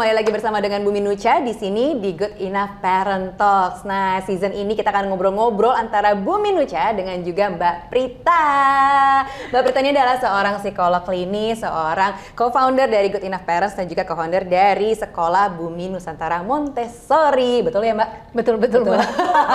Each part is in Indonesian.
kembali lagi bersama dengan Bumi Nucha di sini di Good Enough Parent Talks. Nah, season ini kita akan ngobrol-ngobrol antara Bumi Nucha dengan juga Mbak Prita. Mbak Prita ini adalah seorang psikolog klinis, seorang co-founder dari Good Enough Parents dan juga co-founder dari Sekolah Bumi Nusantara Montessori. Betul ya, Mbak? Betul, betul, betul.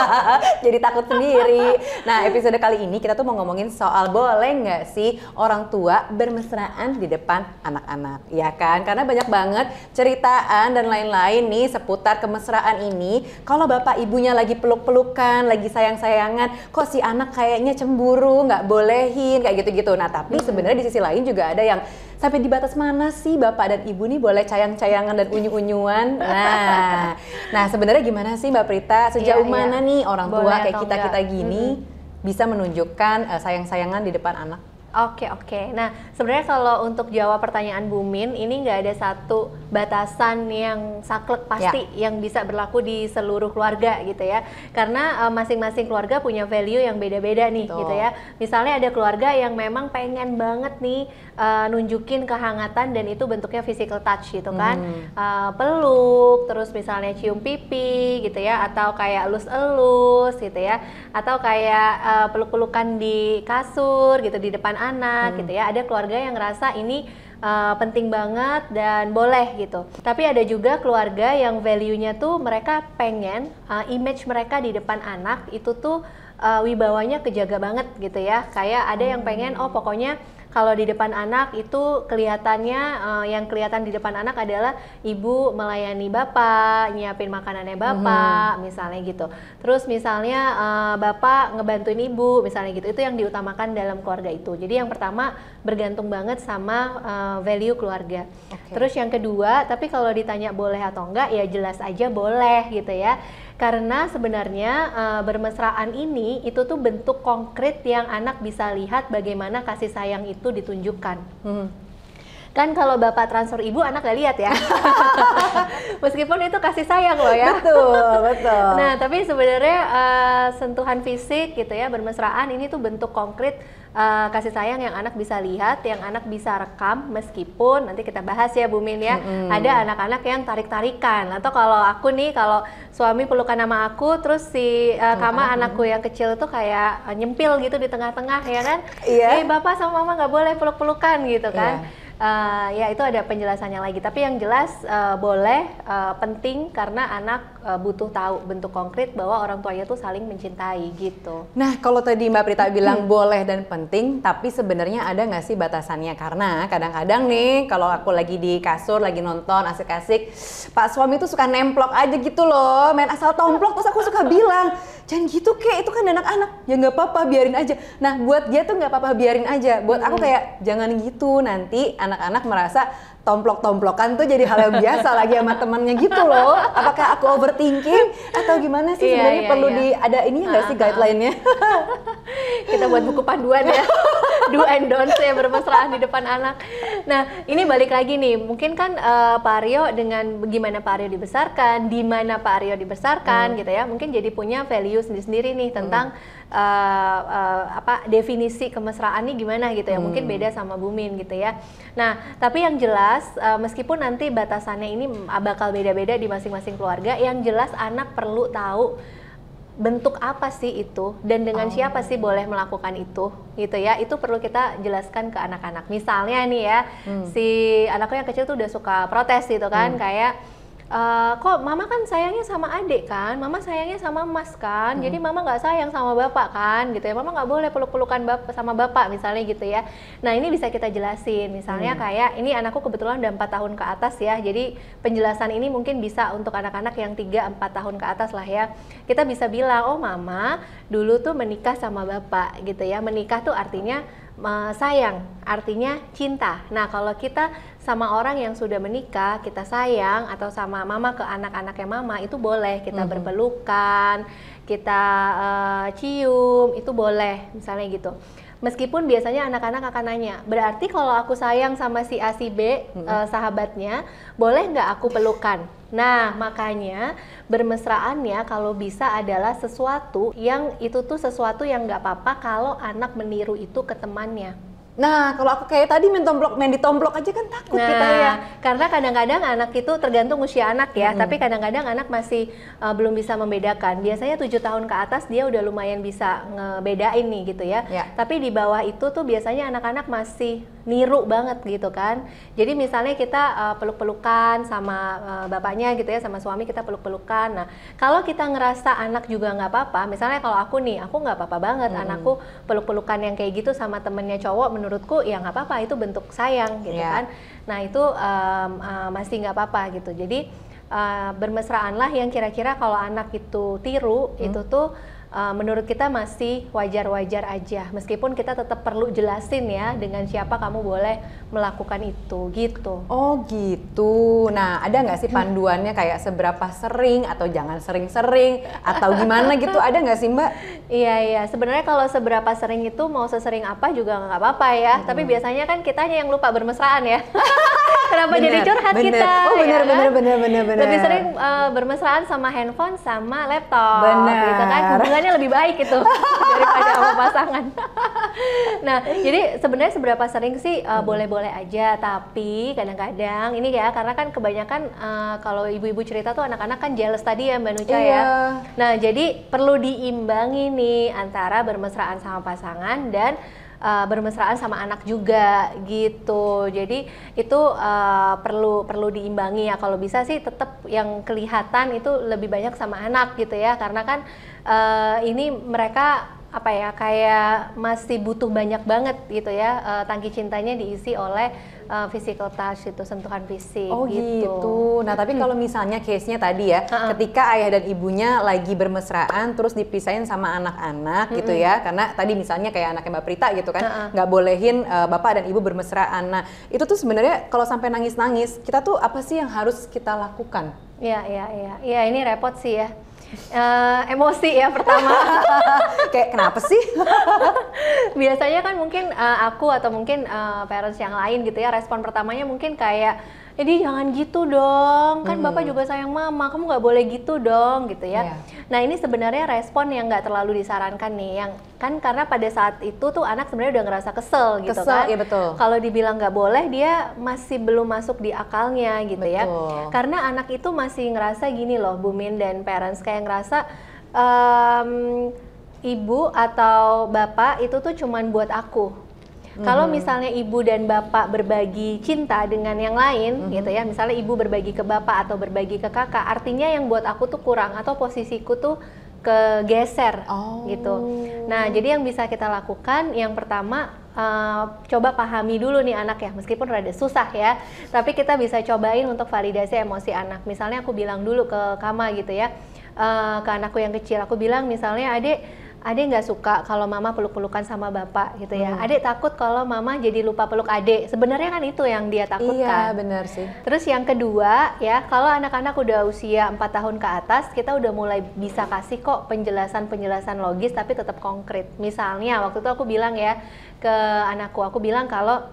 Jadi takut sendiri. Nah, episode kali ini kita tuh mau ngomongin soal boleh nggak sih orang tua bermesraan di depan anak-anak, ya kan? Karena banyak banget cerita kemesraan dan lain-lain nih seputar kemesraan ini. Kalau bapak ibunya lagi peluk-pelukan, lagi sayang-sayangan, kok si anak kayaknya cemburu, nggak bolehin kayak gitu-gitu. Nah tapi hmm. sebenarnya di sisi lain juga ada yang sampai di batas mana sih bapak dan ibu nih boleh cayang-cayangan dan unyu-unyuan? Nah, nah sebenarnya gimana sih Mbak Prita sejauh iya, iya. mana iya. nih orang boleh tua kayak kita-kita gini? Hmm bisa menunjukkan uh, sayang-sayangan di depan anak? Oke okay, oke. Okay. Nah sebenarnya kalau untuk jawab pertanyaan Bumin ini nggak ada satu batasan yang saklek pasti yeah. yang bisa berlaku di seluruh keluarga gitu ya. Karena eh, masing-masing uh, keluarga punya value yang beda-beda nih Betul. gitu ya. Misalnya ada keluarga yang memang pengen banget nih uh, nunjukin kehangatan dan itu bentuknya physical touch gitu kan, hmm. uh, peluk, terus misalnya cium pipi gitu ya, atau kayak elus-elus gitu ya, atau kayak uh, peluk-pelukan di kasur gitu di depan anak hmm. gitu ya. Ada keluarga yang ngerasa ini uh, penting banget dan boleh gitu. Tapi ada juga keluarga yang value-nya tuh mereka pengen uh, image mereka di depan anak itu tuh uh, wibawanya kejaga banget gitu ya. Kayak ada yang hmm. pengen oh pokoknya kalau di depan anak itu kelihatannya uh, yang kelihatan di depan anak adalah ibu melayani bapak, nyiapin makanannya mhm. bapak, -hmm. misalnya gitu. Terus misalnya uh, bapak ngebantuin ibu, misalnya gitu. Itu yang diutamakan dalam keluarga itu. Jadi yang pertama bergantung banget sama uh, value keluarga. Okay. Terus yang kedua, tapi kalau ditanya boleh atau enggak, ya jelas aja boleh gitu ya karena sebenarnya uh, bermesraan ini itu tuh bentuk konkret yang anak bisa lihat bagaimana kasih sayang itu ditunjukkan. Hmm kan kalau bapak transfer ibu anak gak lihat ya meskipun itu kasih sayang loh ya betul betul nah tapi sebenarnya uh, sentuhan fisik gitu ya bermesraan ini tuh bentuk konkret uh, kasih sayang yang anak bisa lihat, yang anak bisa rekam meskipun nanti kita bahas ya Bu Min ya. Mm-hmm. Ada anak-anak yang tarik-tarikan atau kalau aku nih kalau suami pelukan nama aku terus si uh, Kama hmm anakku yang kecil tuh kayak uh, nyempil gitu di tengah-tengah ya kan. Iya. Yeah. Eh bapak sama mama nggak boleh peluk-pelukan gitu iya. kan. Yeah. Uh, ya itu ada penjelasannya lagi tapi yang jelas uh, boleh uh, penting karena anak E, butuh tahu bentuk konkret bahwa orang tuanya tuh saling mencintai gitu. Nah, kalau tadi Mbak Prita bilang hmm. boleh dan penting, tapi sebenarnya ada nggak sih batasannya? Karena kadang-kadang nih kalau aku lagi di kasur lagi nonton asik-asik, Pak suami tuh suka nemplok aja gitu loh, main asal tomplok terus aku suka bilang, "Jangan gitu kek, itu kan anak-anak." Ya nggak apa-apa, biarin aja. Nah, buat dia tuh nggak apa-apa biarin aja. Buat hmm. aku kayak jangan gitu nanti anak-anak merasa tomplok-tomplokan tuh jadi hal yang biasa lagi sama temannya gitu loh. Apakah aku overthinking atau gimana sih yeah, sebenarnya yeah, perlu yeah. di ada ini nggak sih nah, nah. guideline-nya? Kita buat buku panduan ya. Do and don't ya bermesraan di depan anak. Nah, ini balik lagi nih. Mungkin kan uh, Pak Aryo dengan bagaimana Pak Aryo dibesarkan, di mana Pak Aryo dibesarkan hmm. gitu ya. Mungkin jadi punya value sendiri-sendiri nih hmm. tentang hmm. uh, uh, apa definisi kemesraan ini gimana gitu ya. Mungkin beda hmm. sama Bumin gitu ya. Nah, tapi yang jelas uh, meskipun nanti batasannya ini bakal beda-beda di masing-masing keluarga, yang jelas anak perlu tahu bentuk apa sih itu dan dengan oh. siapa sih boleh melakukan itu gitu ya itu perlu kita jelaskan ke anak-anak misalnya nih ya hmm. si anakku yang kecil tuh udah suka protes gitu kan hmm. kayak Eh, kok mama kan sayangnya sama adik kan, mama sayangnya sama mas kan, hmm. jadi mama nggak sayang sama bapak kan, gitu ya, mama nggak boleh peluk-pelukan bap sama bapak misalnya gitu ya. Nah ini bisa kita jelasin, misalnya hmm. kayak ini anakku kebetulan udah empat tahun ke atas ya, jadi penjelasan ini mungkin bisa untuk anak-anak yang tiga empat tahun ke atas lah ya. Kita bisa bilang, oh mama dulu tuh menikah sama bapak gitu ya, menikah tuh artinya sayang artinya cinta. Nah, kalau kita sama orang yang sudah menikah, kita sayang atau sama mama ke anak-anaknya mama itu boleh kita mm -hmm. berpelukan, kita uh, cium, itu boleh misalnya gitu. Meskipun biasanya anak-anak akan nanya, berarti kalau aku sayang sama si A si B mm -hmm. uh, sahabatnya, boleh nggak aku pelukan? Nah, makanya bermesraannya kalau bisa adalah sesuatu yang itu tuh sesuatu yang nggak apa-apa kalau anak meniru itu ke temannya. Nah, kalau aku kayak tadi main tomplok, main di tomblok aja kan takut nah, kita ya. Karena kadang-kadang anak itu tergantung usia anak ya, hmm. tapi kadang-kadang anak masih uh, belum bisa membedakan. Biasanya tujuh tahun ke atas dia udah lumayan bisa ngebedain nih gitu ya. ya. Tapi di bawah itu tuh biasanya anak-anak masih niru banget gitu kan. Jadi misalnya kita uh, peluk-pelukan sama uh, bapaknya gitu ya, sama suami kita peluk-pelukan. Nah, kalau kita ngerasa anak juga nggak apa-apa, misalnya kalau aku nih, aku nggak apa-apa banget hmm. anakku peluk-pelukan yang kayak gitu sama temennya cowok menurutku ya nggak apa-apa itu bentuk sayang gitu yeah. kan nah itu um, uh, masih nggak apa-apa gitu jadi uh, bermesraanlah yang kira-kira kalau anak itu tiru hmm. itu tuh uh, menurut kita masih wajar-wajar aja. Meskipun kita tetap perlu jelasin ya dengan siapa kamu boleh melakukan itu gitu. Oh gitu. Nah ada nggak sih hmm. panduannya kayak seberapa sering atau jangan sering-sering atau gimana gitu ada nggak sih Mbak? Iya iya. Sebenarnya kalau seberapa sering itu mau sesering apa juga nggak apa-apa ya. Hmm. Tapi biasanya kan kita hanya yang lupa bermesraan ya. kenapa bener, jadi curhat bener. kita oh benar ya benar kan? benar benar benar lebih sering uh, bermesraan sama handphone sama laptop bener. gitu kan hubungannya lebih baik itu daripada sama pasangan nah jadi sebenarnya seberapa sering sih eh, boleh-boleh uh, hmm. aja tapi kadang-kadang ini ya karena kan kebanyakan uh, kalau ibu-ibu cerita tuh anak-anak kan jealous tadi ya mbak Nuca ya. iya. ya nah jadi perlu diimbangi nih antara bermesraan sama pasangan dan uh, bermesraan sama anak juga gitu. Jadi itu uh, perlu perlu diimbangi ya kalau bisa sih tetap yang kelihatan itu lebih banyak sama anak gitu ya karena kan uh, ini mereka apa ya kayak masih butuh banyak banget gitu ya uh, tangki cintanya diisi oleh uh, physical touch itu sentuhan fisik oh, gitu. gitu. Nah, tapi kalau misalnya case-nya tadi ya, uh-uh. ketika ayah dan ibunya lagi bermesraan terus dipisahin sama anak-anak uh-uh. gitu ya, karena tadi misalnya kayak anaknya Mbak Prita gitu kan, uh-uh. bolehin uh, bapak dan ibu bermesraan. Nah, itu tuh sebenarnya kalau sampai nangis-nangis, kita tuh apa sih yang harus kita lakukan? Iya, iya, iya. Iya, ini repot sih ya uh, emosi ya pertama. Kayak kenapa sih? Biasanya kan mungkin uh, aku atau mungkin uh, parents yang lain gitu ya respon pertamanya mungkin kayak jadi jangan gitu dong kan hmm. bapak juga sayang mama kamu nggak boleh gitu dong gitu ya yeah. nah ini sebenarnya respon yang nggak terlalu disarankan nih yang kan karena pada saat itu tuh anak sebenarnya udah ngerasa kesel, gitu kesel gitu kan ya betul kalau dibilang nggak boleh dia masih belum masuk di akalnya gitu ya. betul. ya karena anak itu masih ngerasa gini loh Bumin dan parents kayak ngerasa um, ibu atau bapak itu tuh cuman buat aku kalau mm-hmm. misalnya ibu dan bapak berbagi cinta dengan yang lain, hmm. gitu ya, misalnya ibu berbagi ke bapak atau berbagi ke kakak, artinya yang buat aku tuh kurang atau posisiku tuh kegeser oh. gitu. Nah, jadi yang bisa kita lakukan yang pertama uh, coba pahami dulu nih anak ya, meskipun rada susah ya, tapi kita bisa cobain untuk validasi emosi anak. Misalnya aku bilang dulu ke Kama gitu ya, uh, ke anakku yang kecil, aku bilang misalnya adik. Ade nggak suka kalau mama peluk-pelukan sama bapak gitu ya. Hmm. Ade takut kalau mama jadi lupa peluk ade. Sebenarnya kan itu yang dia takutkan. Iya, benar sih. Terus yang kedua ya, kalau anak-anak udah usia 4 tahun ke atas, kita udah mulai bisa kasih kok penjelasan-penjelasan logis tapi tetap konkret. Misalnya waktu itu aku bilang ya ke anakku, aku bilang kalau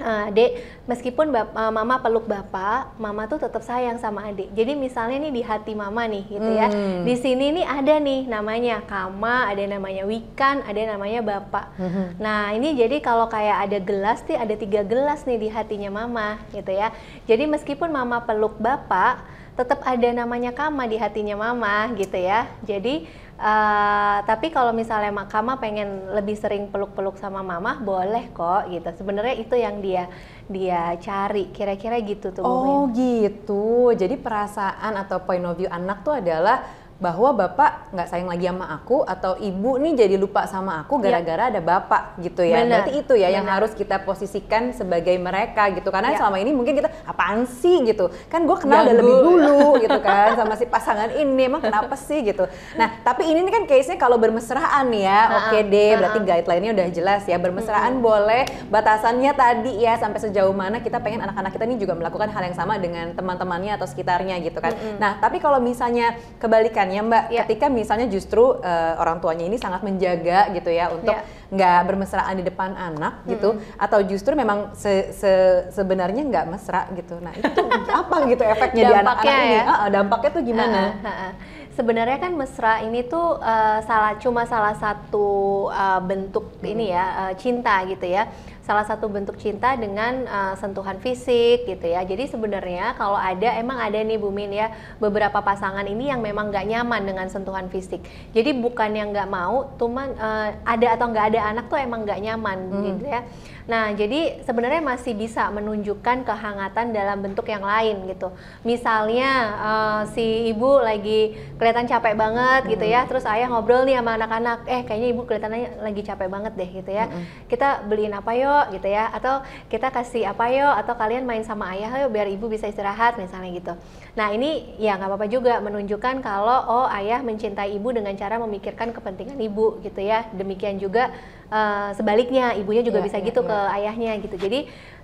Uh, eh, adek, meskipun bapak uh, eh, mama peluk bapak, mama tuh tetap sayang sama adik. Jadi misalnya nih di hati mama nih gitu ya. Hmm. Di sini nih ada nih namanya Kama, ada namanya Wikan, ada namanya bapak. Hmm. Nah, ini jadi kalau kayak ada gelas nih, ada tiga gelas nih di hatinya mama gitu ya. Jadi meskipun mama peluk bapak, tetap ada namanya Kama di hatinya Mama gitu ya. Jadi Uh, tapi kalau misalnya Kama pengen lebih sering peluk-peluk sama Mama, boleh kok gitu. Sebenarnya itu yang dia dia cari, kira-kira gitu tuh. Oh gitu. Jadi perasaan atau point of view anak tuh adalah bahwa bapak nggak sayang lagi sama aku atau ibu nih jadi lupa sama aku ya. gara-gara ada bapak gitu ya. Bener. Berarti itu ya Bener. yang harus kita posisikan sebagai mereka gitu. Karena ya. selama ini mungkin kita apaan sih gitu. Kan gue kenal udah lebih dulu gitu kan sama si pasangan ini emang kenapa sih gitu. Nah, tapi ini kan case-nya kalau bermesraan ya. Oke okay deh, berarti guideline-nya udah jelas ya. Bermesraan hmm. boleh, batasannya tadi ya sampai sejauh mana kita pengen anak-anak kita ini juga melakukan hal yang sama dengan teman-temannya atau sekitarnya gitu kan. Hmm. Nah, tapi kalau misalnya kebalikan ya Mbak, yeah. ketika misalnya justru uh, orang tuanya ini sangat menjaga gitu ya untuk iya. nggak yeah. bermesraan di depan anak gitu, -hmm. atau justru memang se -se sebenarnya nggak mesra gitu. Nah itu apa gitu efeknya di anak-anak ini? Uh, uh, dampaknya tuh gimana? Uh, uh, uh. Sebenarnya kan mesra ini tuh uh, salah cuma salah satu uh, bentuk hmm. ini ya uh, cinta gitu ya salah satu bentuk cinta dengan uh, sentuhan fisik gitu ya. Jadi sebenarnya kalau ada emang ada nih Bumin ya beberapa pasangan ini yang memang nggak nyaman dengan sentuhan fisik. Jadi bukan yang nggak mau, cuma uh, eh, ada atau nggak ada anak tuh emang nggak nyaman hmm. gitu ya. Nah, jadi sebenarnya masih bisa menunjukkan kehangatan dalam bentuk yang lain gitu. Misalnya uh, si ibu lagi kelihatan capek banget hmm. gitu ya, hmm. terus ayah ngobrol nih sama anak-anak, eh kayaknya ibu kelihatannya lagi capek banget deh gitu ya. Hmm. Kita beliin apa yo yuk gitu ya atau kita kasih apa yuk atau kalian main sama ayah yuk biar ibu bisa istirahat misalnya gitu nah ini ya nggak apa-apa juga menunjukkan kalau oh ayah mencintai ibu dengan cara memikirkan kepentingan ibu gitu ya demikian juga uh, sebaliknya ibunya juga yeah, bisa yeah, gitu yeah. ke iya. ayahnya gitu. Jadi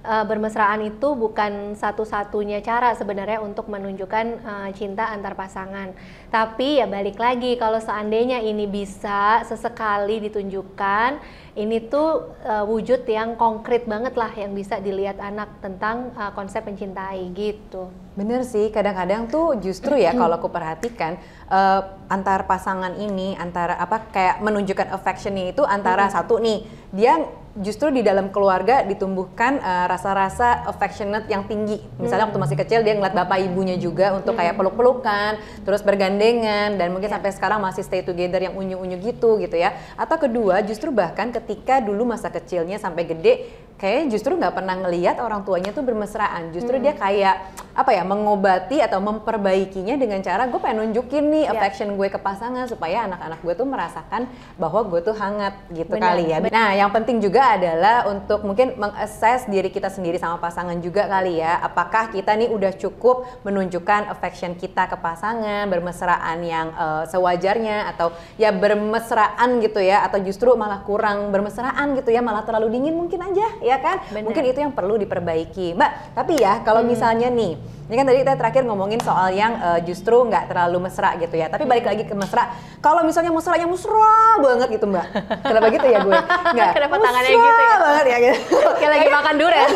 uh, bermesraan itu bukan satu-satunya cara sebenarnya untuk menunjukkan uh, cinta antar pasangan. Tapi ya balik lagi kalau seandainya ini bisa sesekali ditunjukkan, ini tuh uh, wujud yang konkret banget lah yang bisa dilihat anak tentang uh, konsep mencintai gitu. Bener sih, kadang-kadang tuh justru ya kalau aku perhatikan uh, antar pasangan ini antara apa kayak menunjukkan affectionnya itu antara hmm satu nih dia justru di dalam keluarga ditumbuhkan uh, rasa-rasa affectionate yang tinggi. Misalnya hmm waktu masih kecil dia ngeliat bapak ibunya juga untuk hmm kayak peluk-pelukan, terus bergandengan dan mungkin iya. sampai sekarang masih stay together yang unyu-unyu gitu gitu ya. Atau kedua, justru bahkan ketika dulu masa kecilnya sampai gede Kayak justru nggak pernah ngelihat orang tuanya tuh bermesraan justru hmm. dia kayak apa ya mengobati atau memperbaikinya dengan cara gue pengen nunjukin nih yeah. affection gue ke pasangan supaya anak-anak gue tuh merasakan bahwa gue tuh hangat gitu bener, kali ya nah yang penting juga adalah untuk mungkin mengakses diri kita sendiri sama pasangan juga kali ya apakah kita nih udah cukup menunjukkan affection kita ke pasangan bermesraan yang uh, sewajarnya atau ya bermesraan gitu ya atau justru malah kurang bermesraan gitu ya malah terlalu dingin mungkin aja ya kan? Bener. Mungkin itu yang perlu diperbaiki. Mbak, tapi ya kalau hmm. misalnya nih ini kan tadi kita terakhir ngomongin soal yang uh, justru nggak terlalu mesra gitu ya. Tapi balik lagi ke mesra. Kalau misalnya mesra yang mesra banget gitu mbak. Kenapa gitu ya gue? Nggak. Kenapa tangannya gitu ya? banget ya gitu. Kayak lagi makan durian.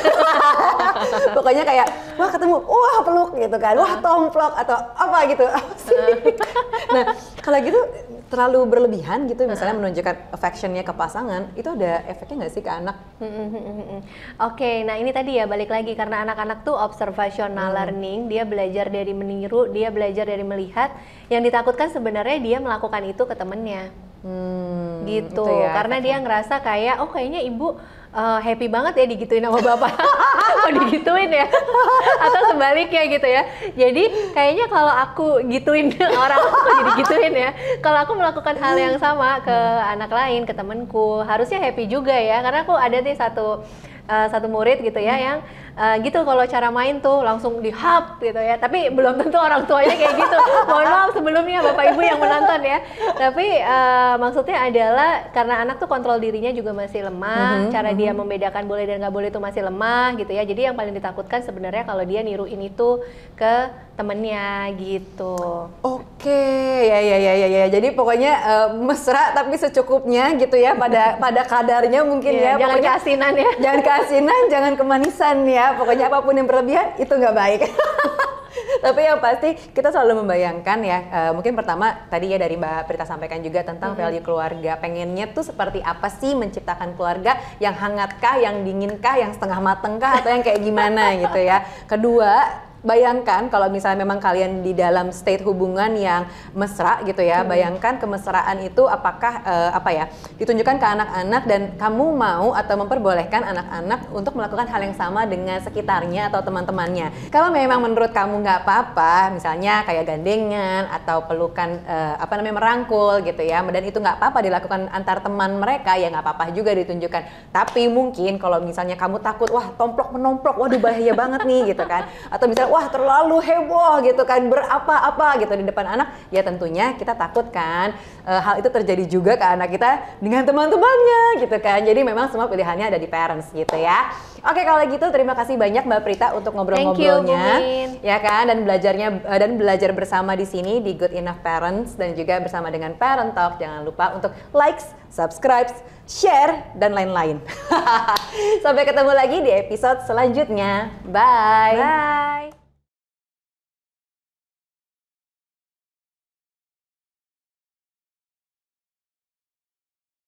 Pokoknya kayak wah ketemu, wah peluk gitu kan, wah tomplok atau apa gitu. nah kalau gitu terlalu berlebihan gitu misalnya menunjukkan affectionnya ke pasangan itu ada efeknya nggak sih ke anak? Oke, okay, nah ini tadi ya balik lagi karena anak-anak tuh observational hmm. learning learning, dia belajar dari meniru, dia belajar dari melihat. Yang ditakutkan sebenarnya dia melakukan itu ke temennya. Hmm, gitu, ya, karena dia ngerasa kayak, oh kayaknya ibu uh, happy banget ya digituin sama bapak, kok digituin ya, atau sebaliknya gitu ya. Jadi kayaknya kalau aku gituin orang, aku jadi gituin ya. Kalau aku melakukan hal yang sama ke hmm. anak lain, ke temanku harusnya happy juga ya, karena aku ada nih satu uh, satu murid gitu ya hmm. yang uh, gitu kalau cara main tuh langsung di gitu ya tapi belum tentu orang tuanya kayak gitu mohon maaf sebelumnya bapak ibu yang menonton ya tapi uh, maksudnya adalah karena anak tuh kontrol dirinya juga masih lemah mm-hmm, cara dia mhm. membedakan boleh dan nggak boleh itu masih lemah gitu ya jadi yang paling ditakutkan sebenarnya kalau dia niruin itu ke temennya gitu oke ya ya ya ya ya jadi pokoknya uh, mesra tapi secukupnya gitu ya pada pada kadarnya mungkin yeah, ya jangan pokoknya, keasinan ya jangan keasinan jangan kemanisan ya ya pokoknya apapun yang berlebihan itu nggak baik tapi yang pasti kita selalu membayangkan ya uh, mungkin pertama tadi ya dari Mbak Prita sampaikan juga tentang mm-hmm. value keluarga pengennya tuh seperti apa sih menciptakan keluarga yang hangatkah yang dinginkah yang setengah matengkah atau yang kayak gimana gitu ya kedua bayangkan kalau misalnya memang kalian di dalam state hubungan yang mesra gitu ya, hmm. bayangkan kemesraan itu apakah uh, apa ya ditunjukkan ke anak-anak dan kamu mau atau memperbolehkan anak-anak untuk melakukan hal yang sama dengan sekitarnya atau teman-temannya. Kalau memang menurut kamu nggak apa-apa, misalnya kayak gandengan atau pelukan uh, apa namanya merangkul gitu ya, dan itu nggak apa-apa dilakukan antar teman mereka ya nggak apa-apa juga ditunjukkan. Tapi mungkin kalau misalnya kamu takut, wah tomplok menomplok, waduh bahaya banget nih gitu kan, atau misalnya wah terlalu heboh gitu kan berapa-apa gitu di depan anak ya tentunya kita takut kan e, hal itu terjadi juga ke anak kita dengan teman-temannya gitu kan jadi memang semua pilihannya ada di parents gitu ya oke kalau gitu terima kasih banyak mbak Prita untuk ngobrol-ngobrolnya ya kan dan belajarnya e, dan belajar bersama di sini di Good Enough Parents dan juga bersama dengan Parent Talk jangan lupa untuk likes subscribe share dan lain-lain sampai ketemu lagi di episode selanjutnya bye bye